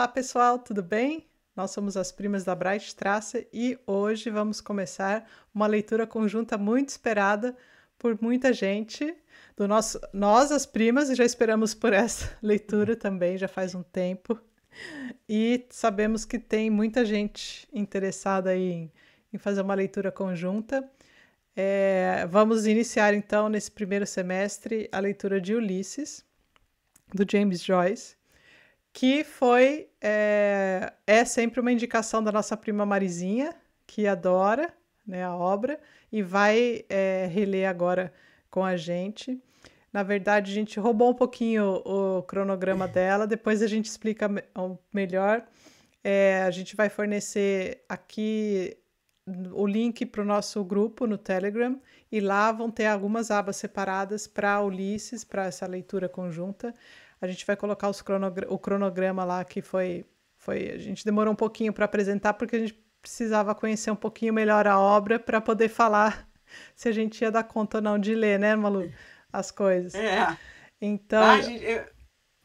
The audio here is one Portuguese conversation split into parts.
Olá pessoal, tudo bem? Nós somos as primas da Bright Strasse e hoje vamos começar uma leitura conjunta muito esperada por muita gente. Do nosso, nós, as primas, já esperamos por essa leitura também, já faz um tempo. E sabemos que tem muita gente interessada em, em fazer uma leitura conjunta. É, vamos iniciar então, nesse primeiro semestre, a leitura de Ulisses, do James Joyce que foi é, é sempre uma indicação da nossa prima Marizinha, que adora né, a obra e vai é, reler agora com a gente. Na verdade, a gente roubou um pouquinho o cronograma dela, depois a gente explica melhor. É, a gente vai fornecer aqui o link para o nosso grupo no Telegram e lá vão ter algumas abas separadas para Ulisses, para essa leitura conjunta. A gente vai colocar cronogra o cronograma lá que foi, foi. A gente demorou um pouquinho para apresentar, porque a gente precisava conhecer um pouquinho melhor a obra para poder falar se a gente ia dar conta ou não de ler, né, Malu? As coisas. É. Então. Ah, a, gente, eu,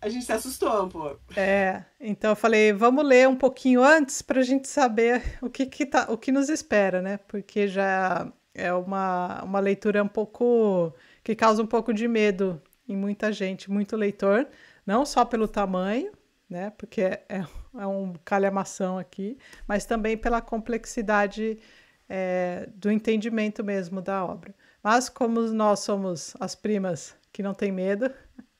a gente se assustou um pouco. É. Então eu falei, vamos ler um pouquinho antes para a gente saber o que, que, tá, o que nos espera, né? Porque já é uma, uma leitura um pouco. que causa um pouco de medo em muita gente, muito leitor, não só pelo tamanho, né? Porque é, é, é um calhamação aqui, mas também pela complexidade é, do entendimento mesmo da obra. Mas como nós somos as primas que não tem medo,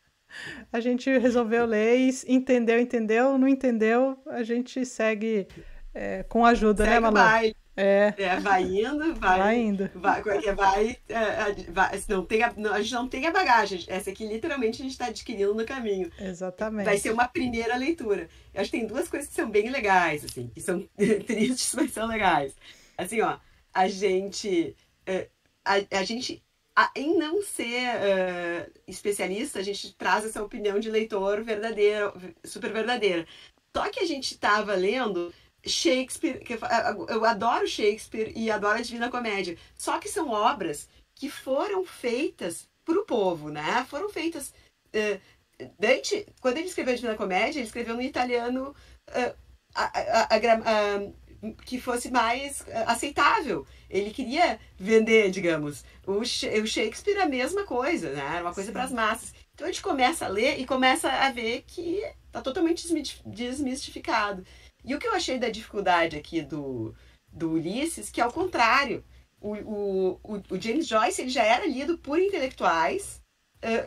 a gente resolveu ler e entendeu, entendeu, não entendeu, a gente segue é, com ajuda, né, segue né, Malu? Baile. É. é vai indo, vai. Vai indo. Vai, como é que é? Vai. É, vai não, tem a, não, a gente não tem a bagagem. Essa aqui literalmente a gente está adquirindo no caminho. Exatamente. Vai ser uma primeira leitura. Eu acho que tem duas coisas que são bem legais, assim, que são tristes, mas são legais. Assim, ó, a gente. É, a, a gente. A, em não ser uh, especialista, a gente traz essa opinião de leitor verdadeiro, super verdadeira. Só que a gente estava lendo Shakespeare, que eu adoro Shakespeare e adoro a Divina Comédia, só que são obras que foram feitas para o povo, né? Foram feitas. Uh, eh, Dante, eh, quando ele escreveu a Divina Comédia, ele escreveu no italiano uh, a, a, a, que fosse mais aceitável. Ele queria vender, digamos. O, o Shakespeare a mesma coisa, né? Era uma coisa para as massas. Então a gente começa a ler e começa a ver que está totalmente desmistificado. E o que eu achei da dificuldade aqui do, do Ulisses, que é o contrário. O, o, o, James Joyce ele já era lido por intelectuais.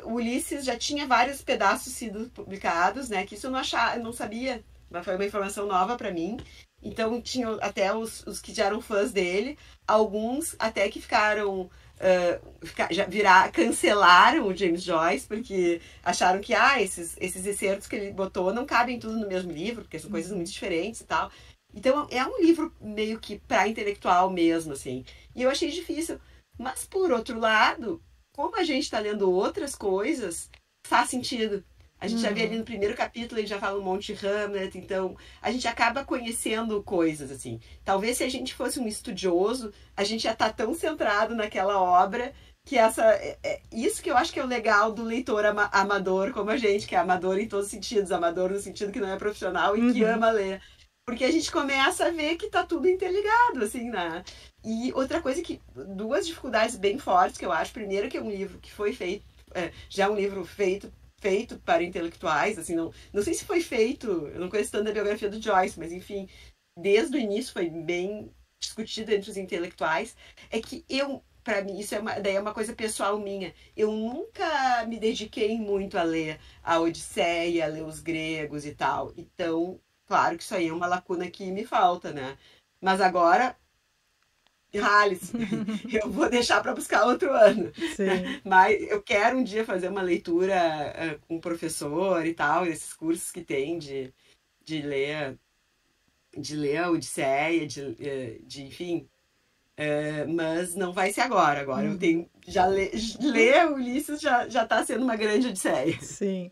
Uh, Ulisses já tinha vários pedaços sido publicados, né? Que isso eu não, achava, eu não sabia, mas foi uma informação nova para mim. Então tinham até os, os que já eram fãs dele, alguns até que ficaram uh, ah, virar, cancelaram o James Joyce, porque acharam que ah, esses, esses excertos que ele botou não cabem tudo no mesmo livro, porque são coisas muito diferentes e tal. Então é um livro meio que para intelectual mesmo, assim. E eu achei difícil. Mas por outro lado, como a gente está lendo outras coisas, faz sentido. A gente uhum. já vê uhum. ali no primeiro capítulo, ele já fala um monte de Hamlet, então a gente acaba conhecendo coisas, assim. Talvez se a gente fosse um estudioso, a gente já tá tão centrado naquela obra que essa é, é isso que eu acho que é o legal do leitor ama, amador como a gente, que é amador em todos os sentidos, amador no sentido que não é profissional e uhum. que ama ler. Porque a gente começa a ver que tá tudo interligado, assim, né? E outra coisa que. Duas dificuldades bem fortes que eu acho. Primeiro, que é um livro que foi feito. É, já é um livro feito feito para intelectuais, assim, não, não sei se foi feito, eu não conheço tanto a biografia do Joyce, mas enfim, desde o início foi bem discutido entre os intelectuais, é que eu, para mim, isso é uma, daí é uma coisa pessoal minha, eu nunca me dediquei muito a ler a Odisseia, a ler os gregos e tal, então, claro que isso aí é uma lacuna que me falta, né? Mas agora, Rales, eu vou deixar para buscar outro ano. Sim. Mas eu quero um dia fazer uma leitura eh, com um professor e tal, esses cursos que tem de, de ler de ler a Odisseia, de, eh, de enfim. Eh, mas não vai ser agora. Agora eu uhum. tenho. Já le, ler Ulisses já, já tá sendo uma grande Odisseia. Sim.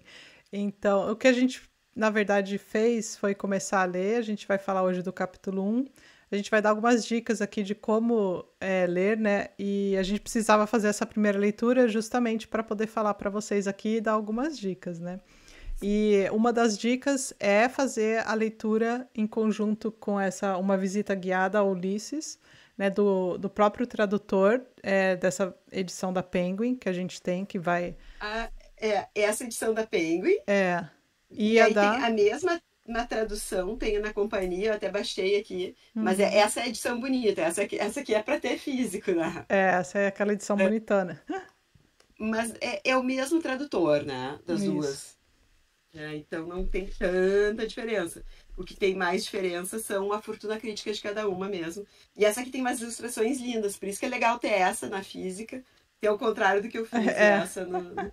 Então, o que a gente, na verdade, fez foi começar a ler. A gente vai falar hoje do capítulo 1. A gente vai dar algumas dicas aqui de como é, ler, né? E a gente precisava fazer essa primeira leitura justamente para poder falar para vocês aqui e dar algumas dicas, né? E uma das dicas é fazer a leitura em conjunto com essa uma visita guiada ao Ulisses, né, do, do próprio tradutor é, dessa edição da Penguin que a gente tem, que vai. Ah, é, essa edição da Penguin. É. E, e a da... a mesma na tradução, tenho na companhia, eu até baixei aqui. Uhum. Mas é, essa é a edição bonita, essa aqui, essa aqui é para ter físico, né? É, essa é aquela edição é. bonitona. Mas é, é, o mesmo tradutor, né? Das Isso. duas. É, então não tem tanta diferença. O que tem mais diferença são a fortuna crítica de cada uma mesmo. E essa aqui tem umas ilustrações lindas, por isso que é legal ter essa na física, que é o contrário do que eu fiz é. essa no, no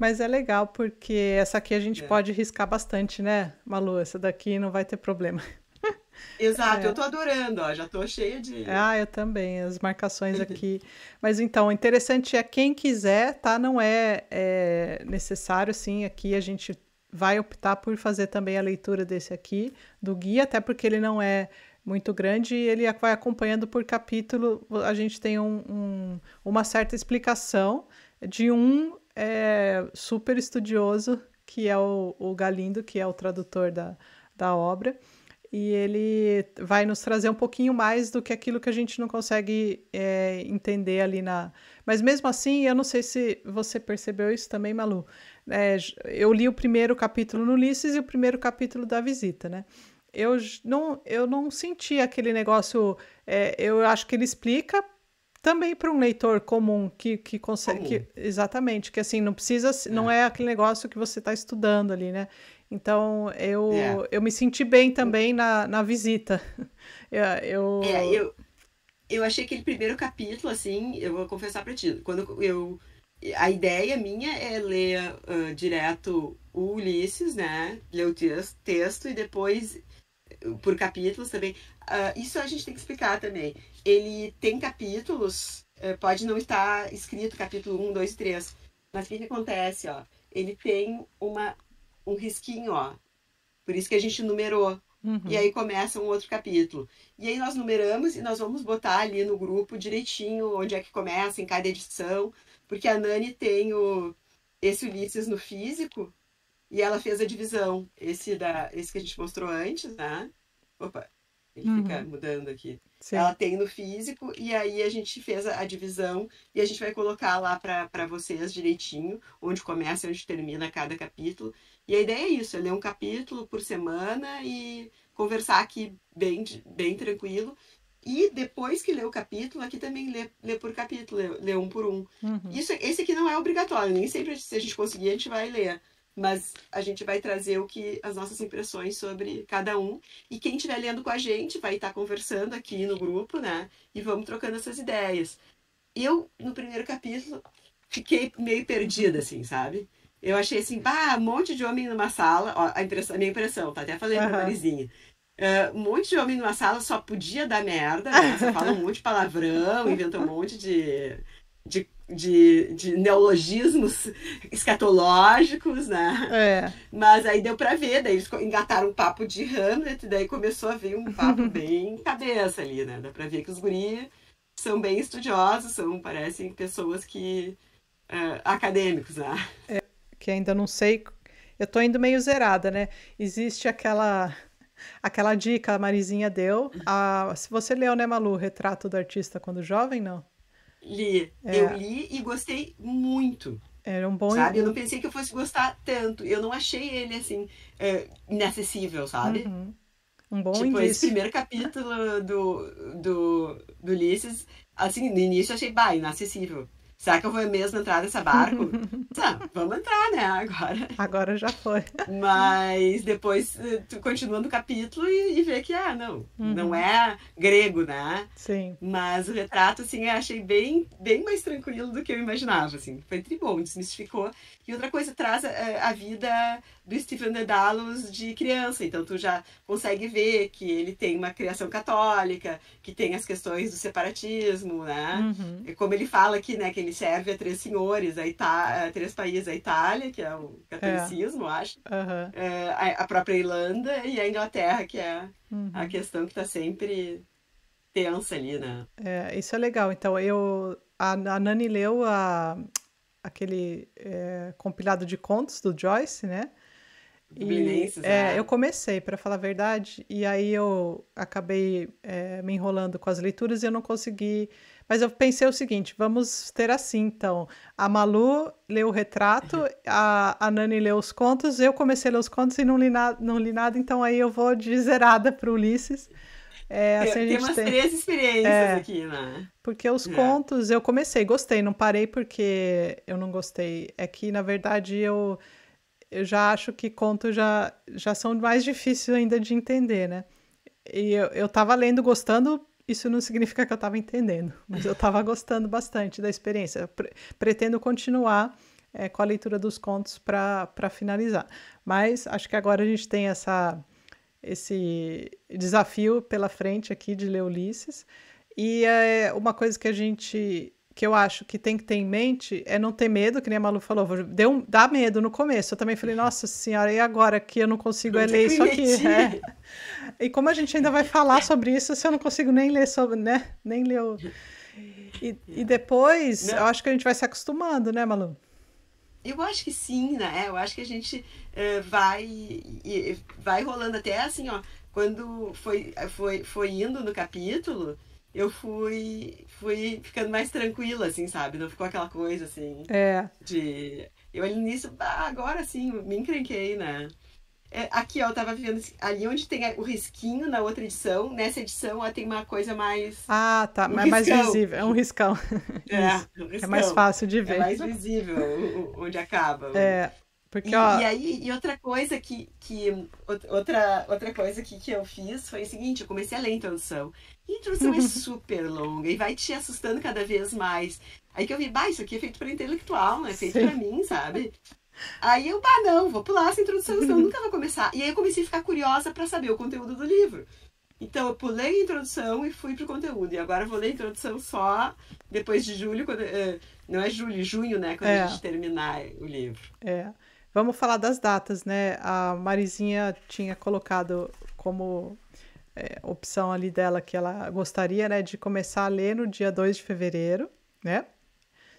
mas é legal porque essa aqui a gente é. pode riscar bastante, né, Malu? Essa daqui não vai ter problema. Exato, é. eu tô adorando, ó, já tô cheia de. Ah, eu também, as marcações aqui. Mas então, interessante é quem quiser, tá? Não é, é, necessário, sim, aqui a gente vai optar por fazer também a leitura desse aqui, do guia, até porque ele não é muito grande e ele vai acompanhando por capítulo. A gente tem um, um, uma certa explicação de um é, super estudioso, que é o, o Galindo, que é o tradutor da, da obra e ele vai nos trazer um pouquinho mais do que aquilo que a gente não consegue é, entender ali na. Mas mesmo assim, eu não sei se você percebeu isso também, Malu. É, eu li o primeiro capítulo no Ulisses e o primeiro capítulo da visita, né? Eu não, eu não senti aquele negócio. É, eu acho que ele explica também para um leitor comum que, que consegue. Que, exatamente, que assim, não precisa. É. Não é aquele negócio que você está estudando ali, né? Então eu, é. eu me senti bem também na, na visita. eu... É, eu, eu achei aquele primeiro capítulo, assim, eu vou confessar para ti, quando eu. A ideia minha é ler uh, direto o Ulisses, né? Ler o texto e depois por capítulos também. Uh, isso a gente tem que explicar também. Ele tem capítulos, uh, pode não estar escrito capítulo 1, 2 e 3, mas o que, que acontece, ó? Ele tem uma, um risquinho, ó. Por isso que a gente numerou. Uhum. E aí começa um outro capítulo. E aí nós numeramos e nós vamos botar ali no grupo direitinho onde é que começa, em cada edição, porque a Nani tem o, esse Ulisses no físico e ela fez a divisão, esse, da, esse que a gente mostrou antes, né? Opa, que gente uhum. fica mudando aqui. Sim. Ela tem no físico, e aí a gente fez a, a divisão e a gente vai colocar lá para vocês direitinho, onde começa e onde termina cada capítulo. E a ideia é isso, é ler um capítulo por semana e conversar aqui bem, bem tranquilo. E depois que lê o capítulo, aqui também lê, lê por capítulo, lê, lê um por um. Uhum. Isso, esse aqui não é obrigatório, nem sempre se a gente conseguir a gente vai ler mas a gente vai trazer o que as nossas impressões sobre cada um e quem estiver lendo com a gente vai estar conversando aqui no grupo, né? E vamos trocando essas ideias. Eu no primeiro capítulo fiquei meio perdida assim, sabe? Eu achei assim, bah, um monte de homem numa sala, ó, a, impressão, a minha impressão, tá até fazendo uhum. pra Marizinha. Uh, ah, um monte de homem numa sala só podia dar merda, né? Você fala um monte de palavrão, inventa um monte de, de de, de neologismos escatológicos, né? É. Mas aí deu para ver, daí eles engataram um papo de Hamlet, daí começou a vir um papo bem cabeça ali, né? Dá para ver que os guris são bem estudiosos, são, parecem pessoas que... Uh, acadêmicos, né? É, que ainda não sei... Eu tô indo meio zerada, né? Existe aquela... Aquela dica a Marizinha deu, a, se você leu, né, Malu, Retrato do Artista Quando Jovem, não? li. É. Eu li e gostei muito. Era um bom Sabe? Eu não pensei que eu fosse gostar tanto. Eu não achei ele, assim, é, inacessível, sabe? Uhum. Um bom tipo, indício. esse primeiro capítulo do, do, do Ulisses, assim, no início eu achei, bah, inacessível. Será que eu vou mesmo entrar nesse barco? Tá, vamos entrar, né? Agora. Agora já foi. Mas depois eh, tu continua no capítulo e, e vê que, ah, não, uhum. não é grego, né? Sim. Mas o retrato, assim, eu achei bem, bem mais tranquilo do que eu imaginava, assim. Foi tribom, desmistificou. E outra coisa, traz a, eh, a vida do Stephen Dedalus de criança. Então tu já consegue ver que ele tem uma criação católica, que tem as questões do separatismo, né? Uhum. Como ele fala aqui, né, que ele serve a três senhores, a, Ita a três países, a Itália, que é o catolicismo, é. acho, uhum. a, própria Irlanda e a Inglaterra, que é uhum. a questão que está sempre tensa ali, né? É, isso é legal. Então eu a, a Nani leu a, aquele é, compilado de contos do Joyce, né? É, é, eu comecei, para falar a verdade, e aí eu acabei é, me enrolando com as leituras e eu não consegui. Mas eu pensei o seguinte: vamos ter assim, então. A Malu leu o retrato, a, a Nani leu os contos, eu comecei a ler os contos e não li, na, não li nada, então aí eu vou de zerada para Ulisses. É, assim tem umas tem... três experiências é, aqui, né? Porque os é. contos eu comecei, gostei, não parei porque eu não gostei. É que, na verdade, eu eu já acho que contos já, já são mais difíceis ainda de entender, né? E eu, eu tava lendo gostando, isso não significa que eu tava entendendo, mas eu tava gostando bastante da experiência. Pre pretendo continuar é, com a leitura dos contos para finalizar. Mas acho que agora a gente tem essa, esse desafio pela frente aqui de ler Ulisses. E é uma coisa que a gente que eu acho que tem que ter em mente é não ter medo, que nem a Malu falou, deu um, dá medo no começo. Eu também falei, nossa senhora, e agora que eu não consigo é ler isso aqui? né E como a gente ainda vai falar sobre isso se eu não consigo nem ler sobre, né? Nem ler o... E, e depois, não. eu acho que a gente vai se acostumando, né, Malu? Eu acho que sim, né? Eu acho que a gente uh, vai, vai rolando até assim, ó. Quando foi, foi, foi indo no capítulo, eu fui, fui ficando mais tranquila, assim, sabe? Não ficou aquela coisa, assim, é. de... Eu ali nisso, ah, agora sim, me encrenquei, né? É, aqui, ó, eu tava vendo ali onde tem o risquinho na outra edição. Nessa edição, ó, tem uma coisa mais... Ah, tá, um é mais visível, é um riscão. É, é um riscão. É mais fácil de é ver. É mais visível onde acaba. É... Porque, e, ó... e, aí, e outra coisa que, que outra, outra coisa que, que eu fiz foi o seguinte, eu comecei a ler introdução a introdução é super longa e vai te assustando cada vez mais. Aí que eu vi, bah, isso aqui é feito para intelectual, não é feito para mim, sabe? Aí eu, bah, não, vou pular essa introdução, senão eu nunca vou começar. E aí eu comecei a ficar curiosa para saber o conteúdo do livro. Então eu pulei a introdução e fui pro conteúdo. E agora eu vou ler a introdução só depois de julho, quando, eh, não é julho, junho, né? Quando é. a gente terminar o livro. É. Vamos falar das datas, né? A Marizinha tinha colocado como é, opção ali dela que ela gostaria, né, de começar a ler no dia 2 de fevereiro, né?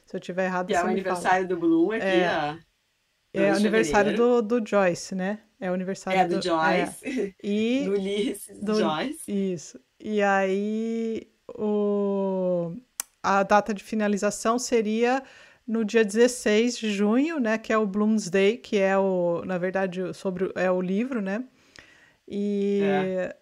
Se eu tiver errado, que é o aniversário fala. do Bloom aqui, é, ó. É o aniversário do, do Joyce, né? É o aniversário é, do, do é. Joyce. É. E do Ulisses do, Joyce. Isso. E aí o, a data de finalização seria no dia 16 de junho, né, que é o Bloomsday, que é o, na verdade, sobre é o livro, né? E é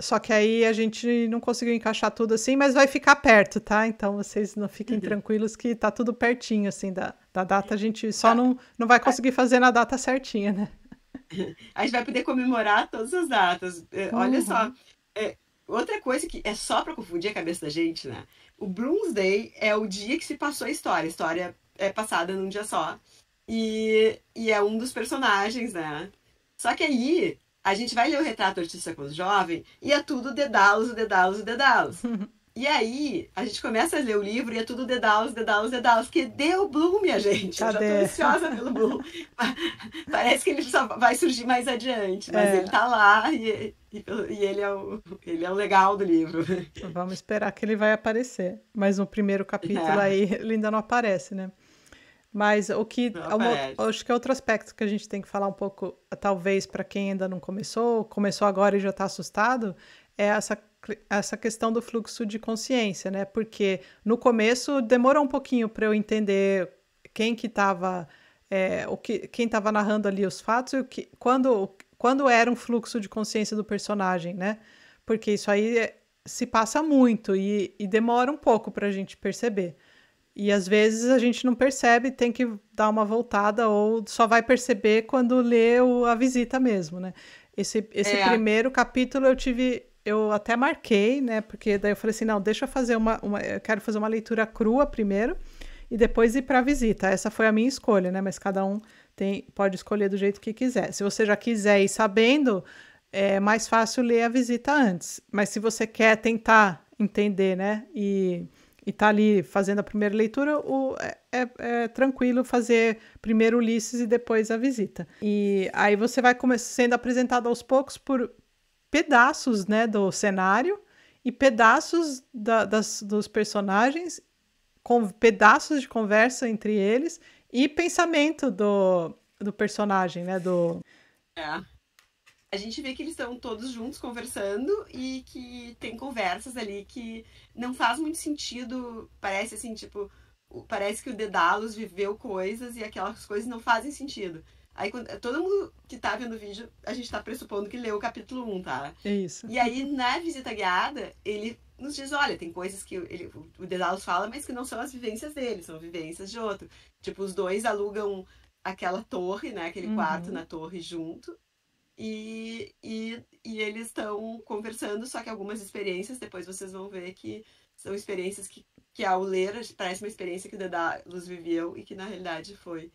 só que aí a gente não conseguiu encaixar tudo assim, mas vai ficar perto, tá? Então vocês não fiquem uhum. tranquilos que tá tudo pertinho, assim, da, da data. A gente só tá. não, não vai conseguir fazer na data certinha, né? A gente vai poder comemorar todas as datas. Uhum. Olha só. Uhum. É, outra coisa que é só para confundir a cabeça da gente, né? O Bloomsday é o dia que se passou a história. A história é passada num dia só. E, e é um dos personagens, né? Só que aí a gente vai ler o retrato artista com o jovem e é tudo dedalos, dedalos, dedalos. E aí, a gente começa a ler o livro e é tudo dedalos, dedalos, dedalos, que deu Bloom, minha gente. Cadê? Eu já tô ansiosa pelo Bloom. Parece que ele só vai surgir mais adiante, mas é. ele tá lá e, e, e, ele, é o, ele é o legal do livro. Vamos esperar que ele vai aparecer. Mas no primeiro capítulo é. aí ele ainda não aparece, né? Mas o que. É acho que é outro aspecto que a gente tem que falar um pouco, talvez, para quem ainda não começou, começou agora e já está assustado, é essa, essa questão do fluxo de consciência, né? Porque no começo demorou um pouquinho para eu entender quem que estava. É, o que, quem estava narrando ali os fatos e o que, quando, quando era um fluxo de consciência do personagem, né? Porque isso aí é, se passa muito e, e demora um pouco para a gente perceber. E às vezes a gente não percebe, tem que dar uma voltada ou só vai perceber quando lê o, a visita mesmo, né? Esse, esse é. primeiro capítulo eu tive, eu até marquei, né? Porque daí eu falei assim, não, deixa eu fazer uma, uma eu quero fazer uma leitura crua primeiro e depois ir para a visita. Essa foi a minha escolha, né? Mas cada um tem, pode escolher do jeito que quiser. Se você já quiser ir sabendo, é mais fácil ler a visita antes. Mas se você quer tentar entender, né? E e está ali fazendo a primeira leitura, o, é, é, é, tranquilo fazer primeiro Ulisses e depois a visita. E aí você vai sendo apresentado aos poucos por pedaços né, do cenário e pedaços da, das, dos personagens, com pedaços de conversa entre eles e pensamento do, do personagem, né? Do... É a gente vê que eles estão todos juntos conversando e que tem conversas ali que não faz muito sentido, parece assim, tipo, parece que o Dedalus viveu coisas e aquelas coisas não fazem sentido. Aí todo mundo que tá vendo o vídeo, a gente tá pressupondo que leu o capítulo 1, tá? É isso. E aí, na visita guiada, ele nos diz, olha, tem coisas que ele, o Dedalus fala, mas que não são as vivências dele, são vivências de outro. Tipo, os dois alugam aquela torre, né? Aquele uhum. quarto na torre junto. E, e, e eles estão conversando, só que algumas experiências, depois vocês vão ver que são experiências que, que ao ler, parece uma experiência que o Dedalus viveu e que na realidade foi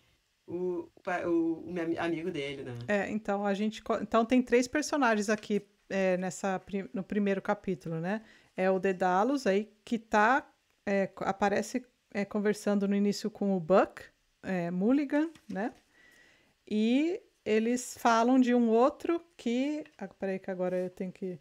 o, o, o amigo dele, né? É, então a gente. Então tem três personagens aqui é, nessa, no primeiro capítulo, né? É o Dedalus aí, que tá. É, aparece é, conversando no início com o Buck, é, Mulligan, né? E eles falam de um outro que. Ah, peraí, que agora eu tenho que.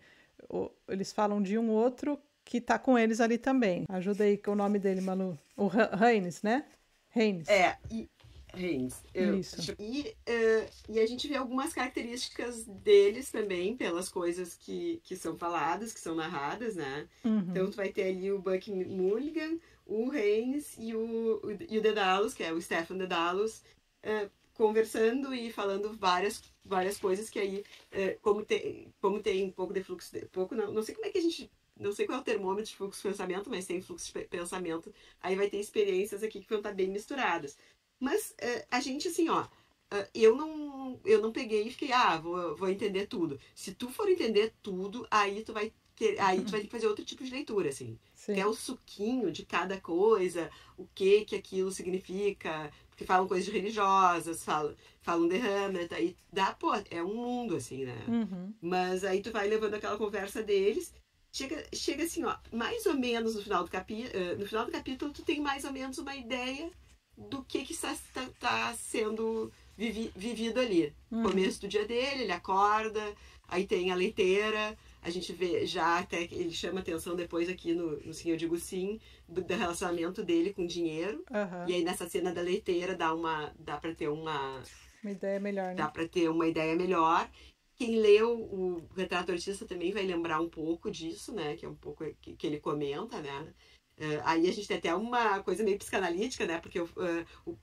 Eles falam de um outro que tá com eles ali também. Ajuda aí com o nome dele, Malu. O Reines, né? Reines. É, e. Reines. Isso. E, uh, e a gente vê algumas características deles também, pelas coisas que, que são faladas, que são narradas, né? Uhum. Então tu vai ter ali o Buck Mulligan, o Reines e o, o, e o Dedalus, que é o Stefan Dedalus, uh, eh, conversando e falando várias várias coisas que aí é, como tem como tem um pouco de fluxo de, pouco não não sei como é que a gente não sei qual é o termômetro de fluxo de pensamento mas tem fluxo de pensamento aí vai ter experiências aqui que vão estar tá bem misturadas mas é, a gente assim ó é, eu não eu não peguei e fiquei ah vou, vou entender tudo se tu for entender tudo aí tu vai aí tu vai ter que fazer outro tipo de leitura, assim. Sim. Que é o suquinho de cada coisa, o que que aquilo significa. Porque falam coisas religiosas, falam, falam de Hamlet, aí dá, pô, é um mundo, assim, né? Uhum. Mas aí tu vai levando aquela conversa deles chega, chega assim, ó, mais ou menos no final do capítulo, eh, no final do capítulo tu tem mais ou menos uma ideia do que que está, tá sendo vivi, vivido ali. Uhum. Começo do dia dele, ele acorda, aí tem a leiteira, a gente vê já até que ele chama atenção depois aqui no, no Sim Eu Digo Sim, do, relacionamento dele com dinheiro. Uhum. E aí nessa cena da leiteira dá uma. dá para ter uma. Uma ideia melhor, né? Dá para ter uma ideia melhor. Quem leu o Retrato Artista também vai lembrar um pouco disso, né? Que é um pouco que, que ele comenta, né? Uh, aí a gente tem até uma coisa meio psicanalítica, né? Porque uh, uh,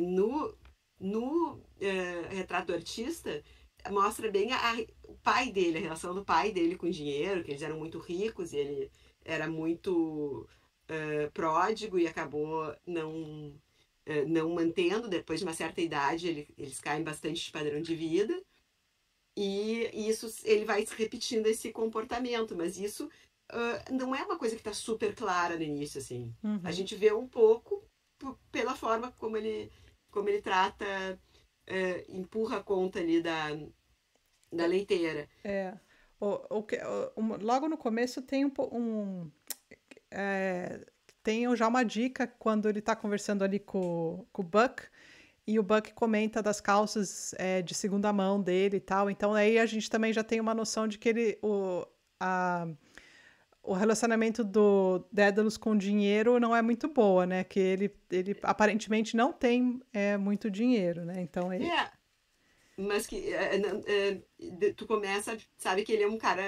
no, no é, retrato artista mostra bem a, o pai dele, a relação do pai dele com o dinheiro, que eles eram muito ricos e ele era muito uh, pródigo e acabou não, eh, não mantendo. Depois de uma certa idade, ele, eles caem bastante de padrão de vida. E, isso ele vai repetindo esse comportamento, mas isso uh, não é uma coisa que está super clara no início, assim. Uhum. A gente vê um pouco pela forma como ele, como ele trata, empurra a conta ali da, da leiteira. É. O, o, o, logo no começo tem um, um é, tem já uma dica quando ele está conversando ali com, com o Buck e o Buck comenta das calças é, de segunda mão dele e tal. Então aí a gente também já tem uma noção de que ele o, a, o relacionamento do Dédalus com dinheiro não é muito boa, né? Que ele, ele aparentemente não tem é, muito dinheiro, né? Então ele... É. Mas que é, é, é tu começa, sabe que ele é um cara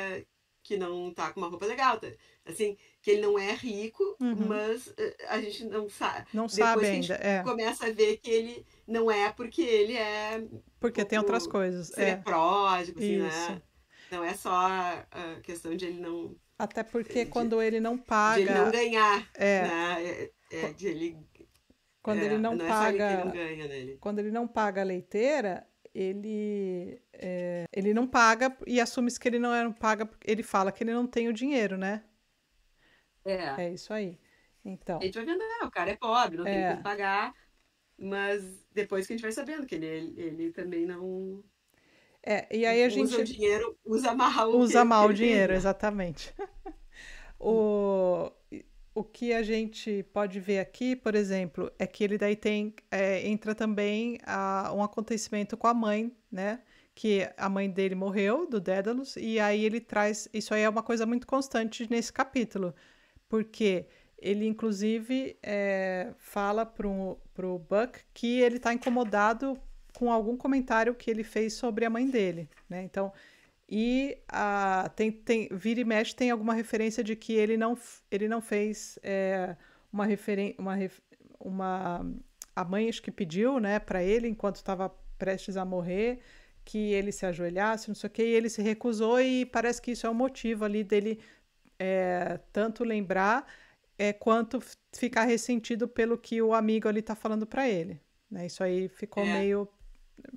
que não tá com uma roupa legal, tá? assim, que ele não é rico, uhum. mas é, a gente não sabe. Não Depois sabe ainda. É. começa a ver que ele não é porque ele é. Porque tem outras coisas. Ele é, é, pródigo, assim, né? Não é só a questão de ele não. Até porque de, quando ele não paga. De ele não ganhar. É. Né? é de ele. Quando ele não, não paga. Ele ganha, né? Quando ele não paga a leiteira, ele é, ele não paga e assume que ele não é, paga, ele fala que ele não tem o dinheiro, né? É. É isso aí. Então. A gente vai vendo, não, né, o cara é pobre, não é. tem como pagar, mas depois que a gente vai sabendo que ele, ele também não. É, e aí a gente. Usa o dinheiro, usa mal o Usa mal o dinheiro, né? exatamente. o o que a gente pode ver aqui, por exemplo, é que ele daí tem é, entra também a, um acontecimento com a mãe, né? Que a mãe dele morreu do Dédalus e aí ele traz isso aí é uma coisa muito constante nesse capítulo, porque ele inclusive é, fala pro, pro Buck que ele está incomodado com algum comentário que ele fez sobre a mãe dele, né? Então e a, tem, tem, vira e mexe tem alguma referência de que ele não, ele não fez é, uma referência. Uma, uma, a mãe que pediu né, para ele, enquanto estava prestes a morrer, que ele se ajoelhasse, não sei o que, e ele se recusou, e parece que isso é o um motivo ali dele é, tanto lembrar é, quanto ficar ressentido pelo que o amigo ali está falando para ele. Né? Isso aí ficou é. meio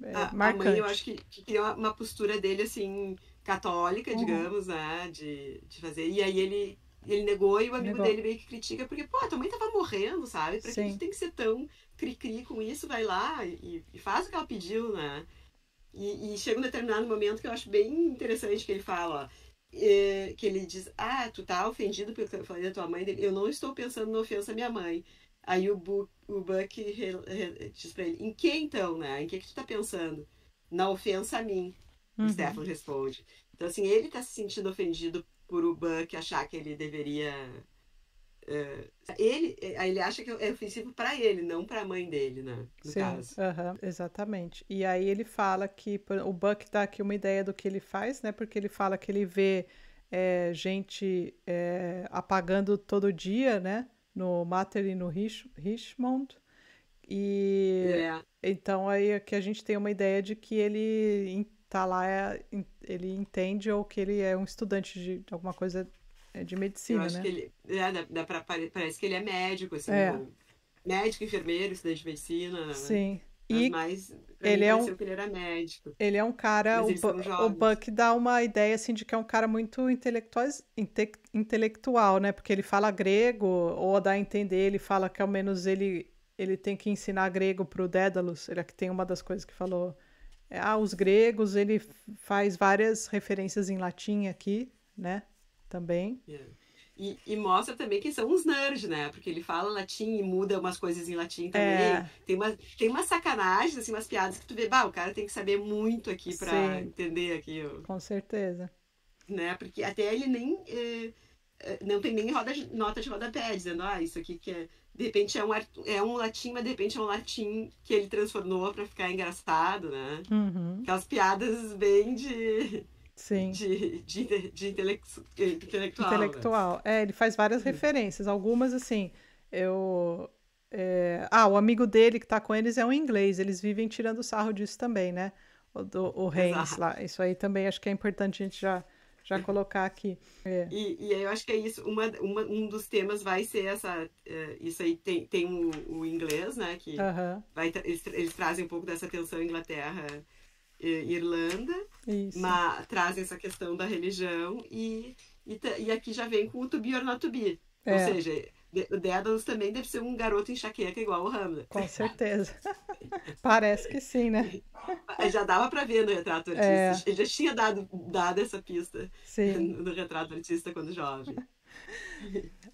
é a, marcante. a mãe, eu acho que, que tem uma postura dele, assim, católica, uhum. digamos, né? De, de fazer. E aí ele, ele negou e o amigo negou. dele meio que critica, porque, pô, tua mãe tava morrendo, sabe? Pra Sim. que tu tem que ser tão cri-cri com isso? Vai lá e, e faz o que ela pediu, né? E, e, chega um determinado momento que eu acho bem interessante que ele fala, ó, eh, que ele diz, ah, tu tá ofendido pelo que eu falei da tua mãe. Eu não estou pensando na ofensa à minha mãe. Aí o, Bu, o Buck diz pra ele, em que então, né? Em que, que tu tá pensando? Na ofensa a mim, uhum. Stefan responde. Então, assim, ele tá se sentindo ofendido por o Buck achar que ele deveria... Uh, ele, eh, ele acha que é ofensivo para ele, não para a mãe dele, né? No Sim, caso. Uh exatamente. E aí ele fala que o Buck dá aqui uma ideia do que ele faz, né? Porque ele fala que ele vê é, gente é, apagando todo dia, né? no Mater e no Rich, Richmond. E é. então aí é que a gente tem uma ideia de que ele tá lá, é, ele entende ou que ele é um estudante de alguma coisa é, de medicina, Eu acho né? Que ele, é, dá, dá pra, parece que ele é médico, assim, é. médico, enfermeiro, estudante de medicina. Né? Sim. Né? E mas ele é um, ele era médico. Ele é um cara. O, o Buck dá uma ideia assim de que é um cara muito intelectual, inte, intelectual, né? Porque ele fala grego, ou dá a entender, ele fala que ao menos ele, ele tem que ensinar grego pro Dédalus. Ele é que tem uma das coisas que falou. É, ah, os gregos, ele faz várias referências em latim aqui, né? Também. Yeah. E, e, mostra também quem são os nerds, né? Porque ele fala latim e muda umas coisas em latim é. também. É. Tem, uma, tem umas sacanagens, assim, umas piadas que tu vê, bah, o cara tem que saber muito aqui para entender aqui Com certeza. Né? Porque até ele nem. Eh, eh, não tem nem roda, nota de rodapé, dizendo, ah, isso aqui que é. De repente é um, é um latim, mas de repente é um latim que ele transformou para ficar engraçado, né? Uhum. Aquelas piadas bem de. Sim. De, de, de intelectual. Né? Intelectual. É, ele faz várias Sim. Uhum. referências. Algumas, assim, eu. É... Ah, o amigo dele que tá com eles é um inglês. Eles vivem tirando sarro disso também, né? O, do, o Reis lá. Isso aí também acho que é importante a gente já, já uhum. colocar aqui. É. E, e eu acho que é isso. Uma, uma, um dos temas vai ser essa. É, isso aí tem, tem o, o inglês, né? Que uh -huh. vai, eles, eles trazem um pouco dessa tensão Inglaterra Irlanda, mas, traz essa questão da religião e, e, e, aqui já vem com o to be or not to be. É. Ou seja, o Dédalus também deve ser um garoto enxaqueca igual o Hamlet. Com certeza. Parece que sim, né? Já dava para ver no retrato é. artista. É. Ele já tinha dado, dado essa pista sim. no retrato artista quando jovem.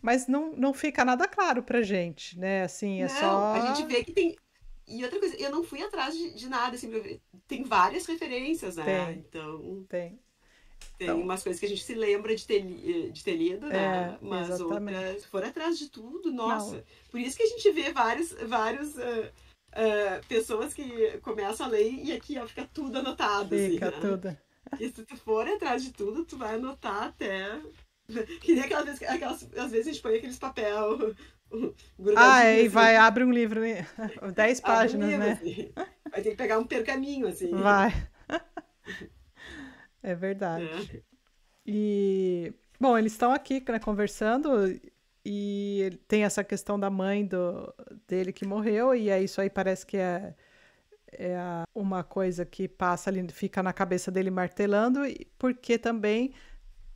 Mas não, não fica nada claro pra gente, né? Assim, é não, só. A gente vê que tem, e outra coisa, eu não fui atrás de, de nada, assim, tem várias referências, né? Tem, então. Tem. Tem então, umas coisas que a gente se lembra de ter, eh, de ter lido, né? É, Mas exatamente. outras. For atrás de tudo, nossa. Não. Por isso que a gente vê vários. vários uh, uh, pessoas que começam a ler e aqui ó, fica tudo anotado. Assim, fica assim, tudo. E se tu for atrás de tudo, tu vai anotar até. Que nem aquelas vezes, aquelas, às vezes a gente põe aqueles papel ah, é, assim. e vai, abre um livro, né? Dez páginas, um livro, né? Assim. Vai ter que pegar um pergaminho, assim. Vai. É verdade. É. E, bom, eles estão aqui né, conversando e tem essa questão da mãe do, dele que morreu, e é isso aí parece que é, é uma coisa que passa ali, fica na cabeça dele martelando, porque também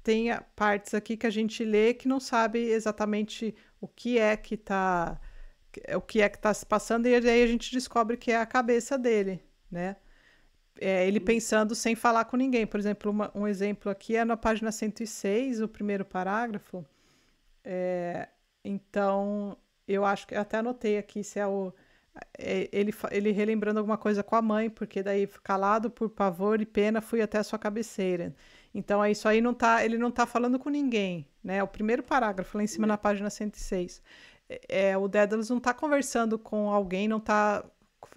tem partes aqui que a gente lê que não sabe exatamente o que é que está o que é que está se passando e aí a gente descobre que é a cabeça dele, né? É, ele uhum. pensando sem falar com ninguém. Por exemplo, uma, um exemplo aqui é na página 106, o primeiro parágrafo. É, então, eu acho que eu até anotei aqui se é o é, ele, ele relembrando alguma coisa com a mãe, porque daí, calado por pavor e pena, fui até a sua cabeceira. Então, é isso aí não tá, ele não está falando com ninguém, né? O primeiro parágrafo, lá em cima na página 106. É, é, o Dédalus não está conversando com alguém, não está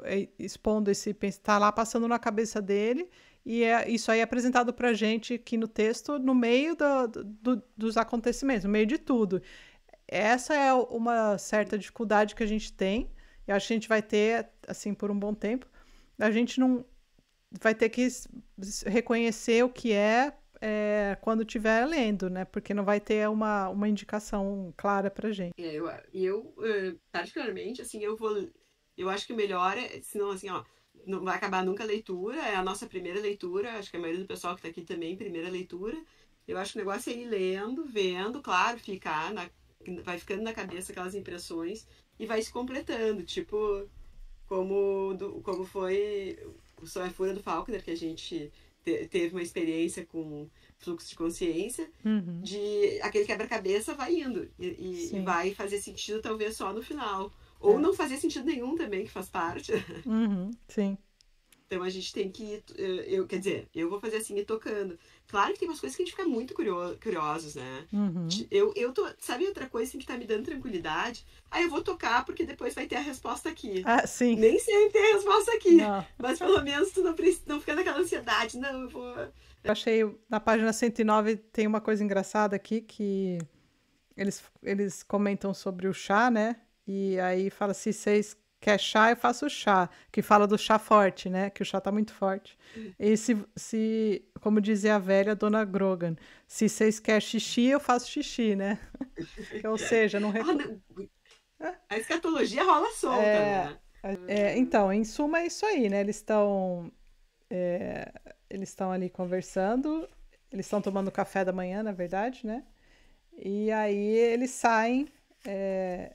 é, expondo esse pensamento, está lá passando na cabeça dele, e é, isso aí é apresentado para gente aqui no texto, no meio do, do, dos acontecimentos, no meio de tudo. Essa é uma certa dificuldade que a gente tem, e acho que a gente vai ter, assim, por um bom tempo. A gente não vai ter que reconhecer o que é é, quando estiver lendo, né? Porque não vai ter uma, uma indicação clara pra gente. É, eu, eu, eh, particularmente, assim, eu vou. Eu acho que o melhor é, senão assim, ó, não vai acabar nunca a leitura, é a nossa primeira leitura, acho que a maioria do pessoal que tá aqui também, primeira leitura. Eu acho que o negócio é ir lendo, vendo, claro, ficar na, vai ficando na cabeça aquelas impressões e vai se completando, tipo, como, do, como foi o Sonho Fura do Faulkner, que a gente teve uma experiência com fluxo de consciência, uhum. de aquele quebra-cabeça vai indo e, e, vai fazer sentido talvez só no final. Ou é. não fazer sentido nenhum também, que faz parte. Uhum. Sim. Então a gente tem que ir, eh, eu, quer dizer, eu vou fazer assim ir tocando. Claro que tem umas coisas que a gente fica muito curioso, curiosos, né? Uhum. Eu, eu tô, sabe outra coisa assim, que tá me dando tranquilidade? Aí ah, eu vou tocar porque depois vai ter a resposta aqui. Ah, sim. Nem sempre tem a resposta aqui, não. mas pelo menos tu não, não fica naquela ansiedade, não, eu vou... Eu achei, na página 109 tem uma coisa engraçada aqui que eles, eles comentam sobre o chá, né? E aí fala se vocês Quer chá, eu faço chá. Que fala do chá forte, né? Que o chá tá muito forte. E se, se como dizia a velha dona Grogan, se vocês querem xixi, eu faço xixi, né? Ou seja, não recomendo. A escatologia rola solta, é, né? É, então, em suma é isso aí, né? Eles estão é, eles estão ali conversando, eles estão tomando café da manhã, na verdade, né? E aí eles saem é,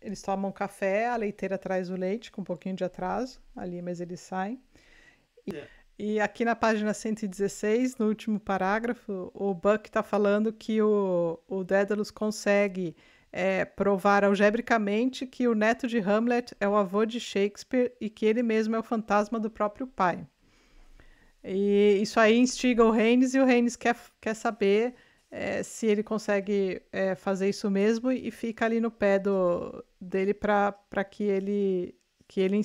eles tomam café, a leiteira traz o leite com um pouquinho de atraso ali, mas eles saem. E, é. e aqui na página 116, no último parágrafo, o Buck está falando que o, o Dédalus consegue é, provar algebricamente que o neto de Hamlet é o avô de Shakespeare e que ele mesmo é o fantasma do próprio pai. E isso aí instiga o Reines e o Reines quer, quer saber é, se ele consegue é, fazer isso mesmo e fica ali no pé do, dele para que ele que ele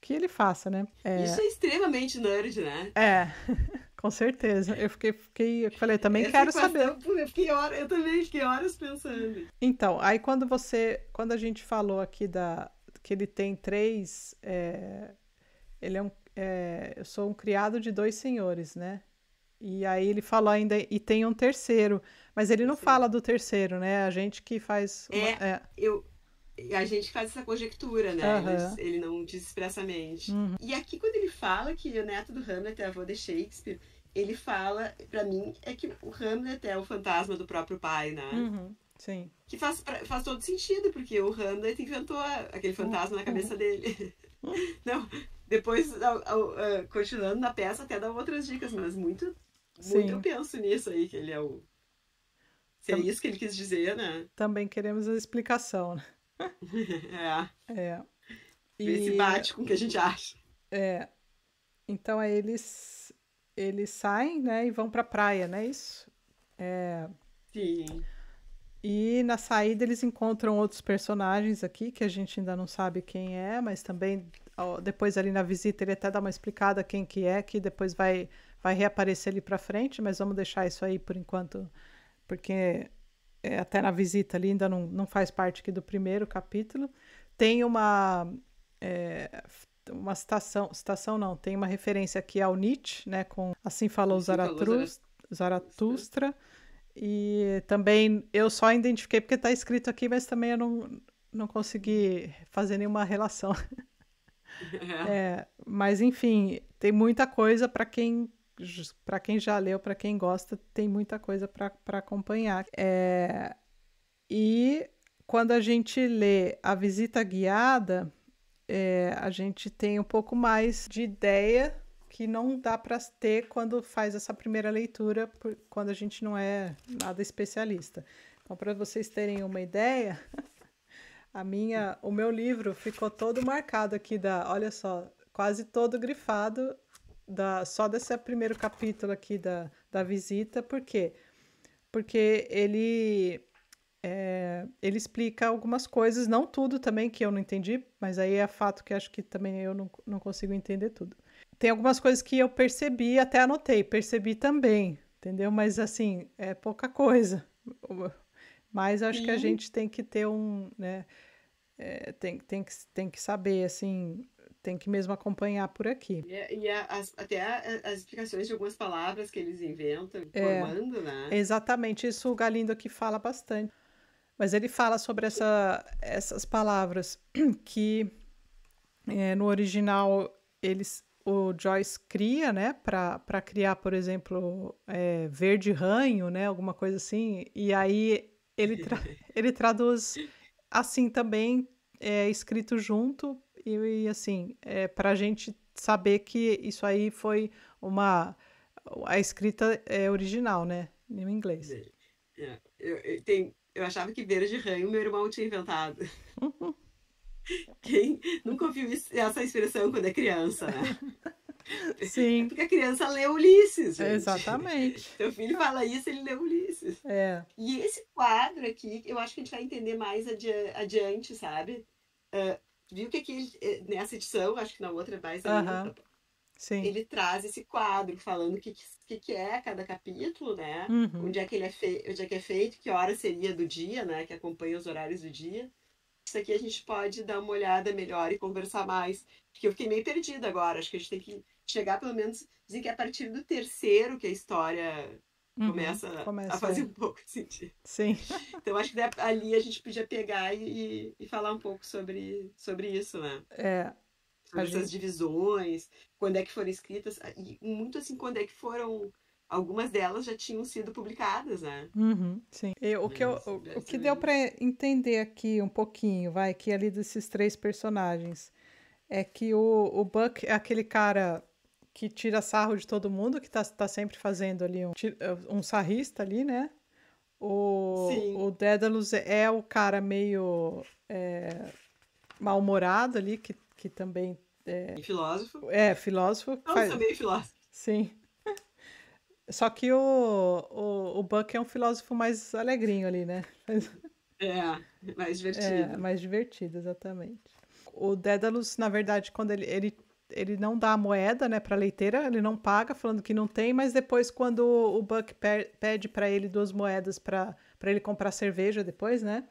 que ele faça, né? É... Isso é extremamente nerd, né? É. Com certeza. Eu fiquei, fiquei eu falei, também Essa quero saber. Eu, fiquei eu também fiquei horas pensando. Então, aí quando você, quando a gente falou aqui da que ele tem três, é, ele é um, é, eu sou um criado de dois senhores, né? E aí ele falou ainda, e tem um terceiro, mas ele não Sim. fala do terceiro, né? A gente que faz. Uma, é, é, eu. A gente faz essa conjectura, né? Uhum. Ele, não diz expressamente. Uhum. E aqui, quando ele fala que o neto do Hamlet é avô de Shakespeare, ele fala, para mim, é que o Hamlet é o fantasma do próprio pai, né? Uhum. Sim. Que faz, faz todo sentido, porque o Hamlet inventou aquele fantasma na cabeça dele. Não, depois, continuando na peça, até dá outras dicas, uhum. mas muito, Sim. muito eu penso nisso aí, que ele é o. Se é isso que ele quis dizer, né? Também queremos a explicação, né? é. É. E... se bate com o que a gente acha. É. Então aí eles eles saem, né, e vão para praia, não é isso? É... Sim. E na saída eles encontram outros personagens aqui que a gente ainda não sabe quem é, mas também depois ali na visita ele até dá uma explicada quem que é, que depois vai, vai reaparecer ali para frente, mas vamos deixar isso aí por enquanto, porque é, até na visita ali ainda não, não faz parte aqui do primeiro capítulo. Tem uma... É, uma citação, citação não, tem uma referência aqui ao Nietzsche, né, com Assim Falou assim Zaratustra, Zaratustra, e também eu só identifiquei porque está escrito aqui, mas também eu não, não consegui fazer nenhuma relação. É. é, mas enfim, tem muita coisa para quem para quem já leu, para quem gosta, tem muita coisa para acompanhar. É, e quando a gente lê a visita guiada, é, a gente tem um pouco mais de ideia que não dá para ter quando faz essa primeira leitura, por, quando a gente não é nada especialista. Então, para vocês terem uma ideia, A minha, o meu livro ficou todo marcado aqui da, olha só, quase todo grifado da só desse primeiro capítulo aqui da, da visita, por quê? Porque ele é, ele explica algumas coisas, não tudo também que eu não entendi, mas aí é fato que acho que também eu não, não consigo entender tudo. Tem algumas coisas que eu percebi, até anotei, percebi também, entendeu? Mas assim, é pouca coisa mas acho Sim. que a gente tem que ter um, né, é, tem, tem, que, tem que saber, assim, tem que mesmo acompanhar por aqui. E, é, e a, é as, até a, as explicações de algumas palavras que eles inventam, é, formando, né? Exatamente, isso o Galindo aqui fala bastante. Mas ele fala sobre essa, essas palavras que é, no original eles o Joyce cria, né, para criar, por exemplo, é, verde ranho, né, alguma coisa assim. E aí ele, tra... ele traduz assim também, é, escrito junto, e, e assim, é, eh, para a gente saber que isso aí foi uma. A escrita é original, né? Em inglês. É, eu, eu, tem, eu achava que beira de ranho meu irmão tinha inventado. Uhum. Quem nunca ouviu isso, essa expressão quando é criança, né? Sim. É porque a criança lê Ulisses. Gente. Exatamente. Teu filho fala isso, ele lê Ulisses. É. E esse quadro aqui, eu acho que a gente vai entender mais adi adiante, sabe? Uh, viu que aqui, eh, nessa edição, acho que na outra mais ainda, uh -huh. Sim. ele traz esse quadro falando o que, que, que, é cada capítulo, né? Uhum. Onde, é que ele é onde é que é feito, que hora seria do dia, né? Que acompanha os horários do dia. Isso aqui a gente pode dar uma olhada melhor e conversar mais. Porque eu fiquei meio perdida agora. Acho que a gente tem que chegar pelo menos. dizer que é a partir do terceiro que a história uhum, começa, começa, a fazer é. um pouco de sentido. Sim. Então acho que ali a gente podia pegar e, e falar um pouco sobre, sobre isso, né? É. Sobre essas gente... divisões, quando é que foram escritas, e muito assim, quando é que foram algumas delas já tinham sido publicadas, né? Uhum, sim. E o, que eu, o, o que deu para entender aqui um pouquinho, vai, que é ali desses três personagens, é que o, o Buck é aquele cara que tira sarro de todo mundo, que tá, tá sempre fazendo ali um, um sarrista ali, né? O, o Dédalus é o cara meio é, mal-humorado ali, que, que também. É, e filósofo? É, filósofo. Não, é faz... também filósofo. Sim. Só que o, o, o Buck é um filósofo mais alegrinho ali, né? É, mais é, divertido. É, mais divertido, exatamente. O Dédalus, na verdade, quando ele, ele ele não dá a moeda, né, para leiteira, ele não paga, falando que não tem, mas depois quando o Buck pede para ele duas moedas para ele comprar cerveja depois, né?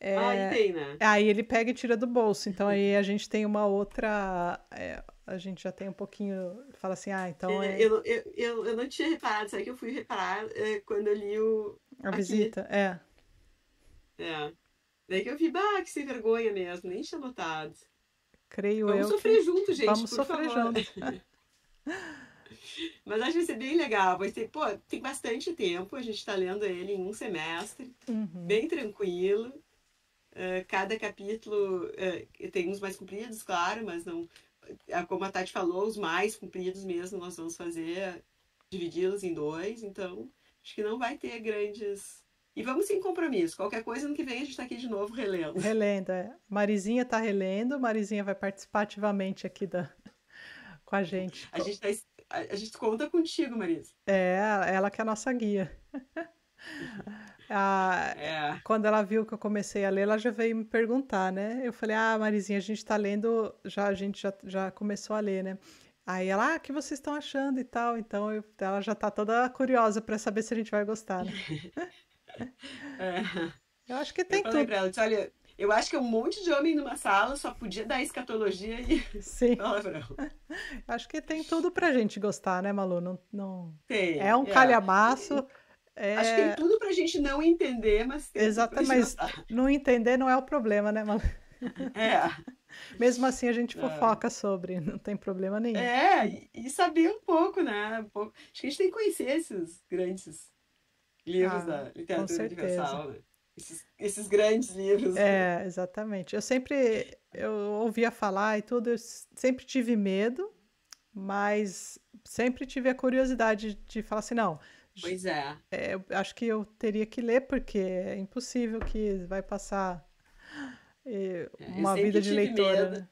É, ah, tem, né? Aí ele pega e tira do bolso. Então aí a gente tem uma outra. É, a gente já tem um pouquinho. Fala assim, ah, então. É, eu, eu, eu, eu, não tinha reparado, sabe que eu fui reparar é, quando eu li o. A Aqui. visita, é. É. Daí que eu vi, bah, que sem vergonha mesmo, nem tinha notado. Creio Vamos eu. Vamos sofrer que... junto, gente. Vamos sofrer favor. junto. Mas acho que vai ser bem legal. Vai ser, pô, tem bastante tempo. A gente está lendo ele em um semestre, uhum. bem tranquilo. Uh, cada capítulo uh, tem uns mais compridos, claro, mas não. Eh, como a Tati falou, os mais compridos mesmo nós vamos fazer, dividi-los em dois. Então, acho que não vai ter grandes e vamos sem compromisso. Qualquer coisa, no que vem a gente está aqui de novo relendo. Relendo, é. Marizinha está relendo, Marizinha vai participar ativamente aqui da... com a gente. A gente, tá... a gente conta contigo, Marisa. É, ela que é a nossa guia. Ah. é. Quando ela viu que eu comecei a ler, ela já veio me perguntar, né? Eu falei, ah, Marizinha, a gente está lendo, já, a gente já, já começou a ler, né? Aí ela, ah, o que vocês estão achando e tal? Então eu, ela já está toda curiosa para saber se a gente vai gostar, né? É. Eu acho que tem eu tudo. Pra ela, disse, olha, eu acho que um monte de homem numa sala só podia dar escatologia e Sim. Acho que tem tudo pra gente gostar, né, Malu? Não, não... Tem, é um é. calhamaço. É... Acho que é tem tudo pra gente não entender, mas. Exatamente. Não entender não é o problema, né, Malu? É. Mesmo assim, a gente é. fofoca é. sobre, não tem problema nenhum. É, e saber um pouco, né? Um pouco. Acho que a gente tem que conhecer esses grandes livros ah, da né? literatura universal. Né? Esses, esses, grandes livros. É, exatamente. Eu sempre eu ouvia falar e tudo, eu sempre tive medo, mas sempre tive a curiosidade de falar assim, não. Pois é. é eu acho que eu teria que ler, porque é impossível que vai passar eh, é, uma vida de leitora. Né?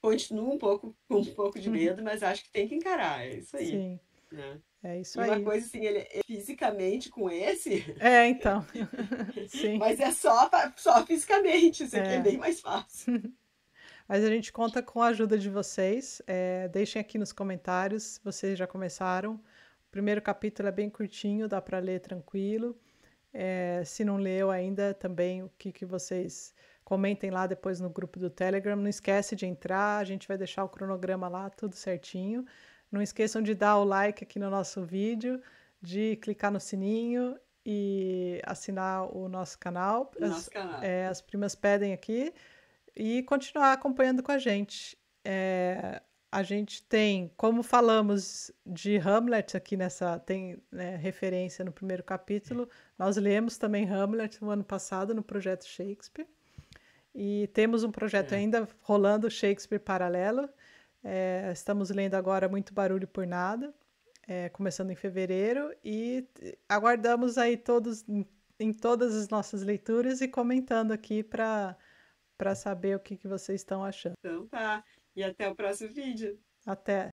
Continuo um pouco com um pouco de uhum. medo, mas acho que tem que encarar, é isso aí. Sim. Né? É isso e aí. Uma coisa assim, ele é fisicamente com esse. É, então. Sim. Mas é só, só fisicamente, isso é. aqui é bem mais fácil. Mas a gente conta com a ajuda de vocês. É, deixem aqui nos comentários se vocês já começaram. O primeiro capítulo é bem curtinho, dá para ler tranquilo. É, se não leu ainda, também o que, que vocês comentem lá depois no grupo do Telegram. Não esquece de entrar, a gente vai deixar o cronograma lá, tudo certinho. Não esqueçam de dar o like aqui no nosso vídeo, de clicar no sininho e assinar o nosso canal. As, nosso canal. É, as primas pedem aqui e continuar acompanhando com a gente. É, a gente tem, como falamos de Hamlet aqui nessa, tem né, referência no primeiro capítulo, nós lemos também Hamlet no ano passado no projeto Shakespeare. E temos um projeto é. ainda rolando Shakespeare Paralelo, é, estamos lendo agora Muito Barulho por Nada, é, começando em fevereiro, e aguardamos aí todos em todas as nossas leituras e comentando aqui para saber o que, que vocês estão achando. Então tá, e até o próximo vídeo. Até!